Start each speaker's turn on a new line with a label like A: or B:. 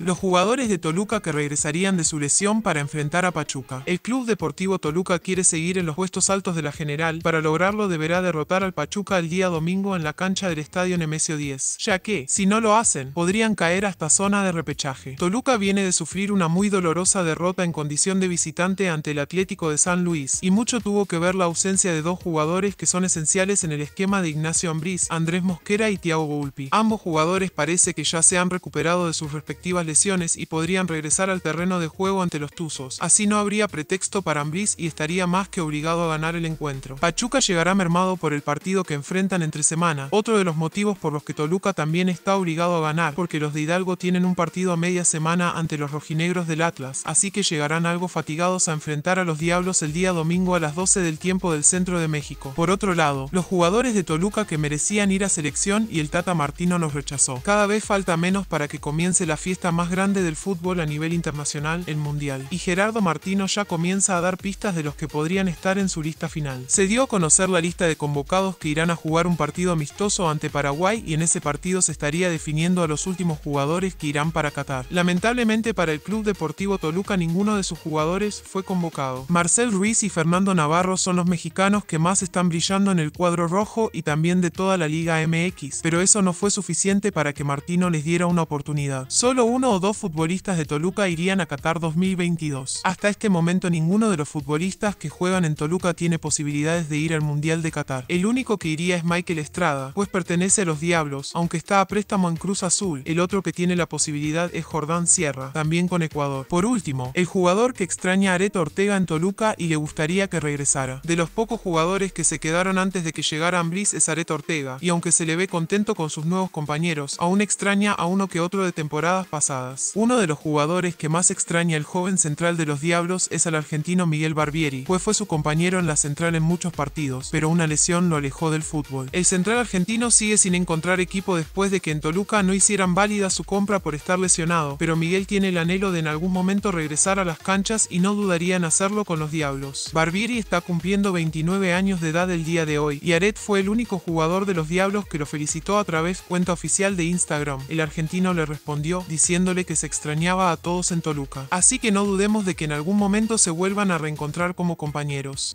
A: Los jugadores de Toluca que regresarían de su lesión para enfrentar a Pachuca. El Club Deportivo Toluca quiere seguir en los puestos altos de la general, para lograrlo deberá derrotar al Pachuca el día domingo en la cancha del Estadio Nemesio 10, ya que, si no lo hacen, podrían caer hasta zona de repechaje. Toluca viene de sufrir una muy dolorosa derrota en condición de visitante ante el Atlético de San Luis, y mucho tuvo que ver la ausencia de dos jugadores que son esenciales en el esquema de Ignacio Ambriz, Andrés Mosquera y Thiago Gulpi. Ambos jugadores parece que ya se han recuperado de sus respectivas lesiones y podrían regresar al terreno de juego ante los Tuzos. Así no habría pretexto para Ambriz y estaría más que obligado a ganar el encuentro. Pachuca llegará mermado por el partido que enfrentan entre semana, otro de los motivos por los que Toluca también está obligado a ganar, porque los de Hidalgo tienen un partido a media semana ante los rojinegros del Atlas, así que llegarán algo fatigados a enfrentar a los Diablos el día domingo a las 12 del tiempo del centro de México. Por otro lado, los jugadores de Toluca que merecían ir a selección y el Tata Martino los rechazó. Cada vez falta menos para que comience la fiesta más grande del fútbol a nivel internacional, el Mundial, y Gerardo Martino ya comienza a dar pistas de los que podrían estar en su lista final. Se dio a conocer la lista de convocados que irán a jugar un partido amistoso ante Paraguay y en ese partido se estaría definiendo a los últimos jugadores que irán para Qatar. Lamentablemente para el Club Deportivo Toluca ninguno de sus jugadores fue convocado. Marcel Ruiz y Fernando Navarro son los mexicanos que más están brillando en el cuadro rojo y también de toda la Liga MX, pero eso no fue suficiente para que Martino les diera una oportunidad. Solo uno uno o dos futbolistas de Toluca irían a Qatar 2022. Hasta este momento ninguno de los futbolistas que juegan en Toluca tiene posibilidades de ir al Mundial de Qatar. El único que iría es Michael Estrada, pues pertenece a los Diablos, aunque está a préstamo en Cruz Azul. El otro que tiene la posibilidad es Jordán Sierra, también con Ecuador. Por último, el jugador que extraña a Areto Ortega en Toluca y le gustaría que regresara. De los pocos jugadores que se quedaron antes de que llegara Ambris es Areto Ortega, y aunque se le ve contento con sus nuevos compañeros, aún extraña a uno que otro de temporadas pasadas. Uno de los jugadores que más extraña el joven central de los Diablos es al argentino Miguel Barbieri, pues fue su compañero en la central en muchos partidos, pero una lesión lo alejó del fútbol. El central argentino sigue sin encontrar equipo después de que en Toluca no hicieran válida su compra por estar lesionado, pero Miguel tiene el anhelo de en algún momento regresar a las canchas y no dudaría en hacerlo con los Diablos. Barbieri está cumpliendo 29 años de edad el día de hoy, y Aret fue el único jugador de los Diablos que lo felicitó a través cuenta oficial de Instagram. El argentino le respondió diciendo que se extrañaba a todos en Toluca, así que no dudemos de que en algún momento se vuelvan a reencontrar como compañeros.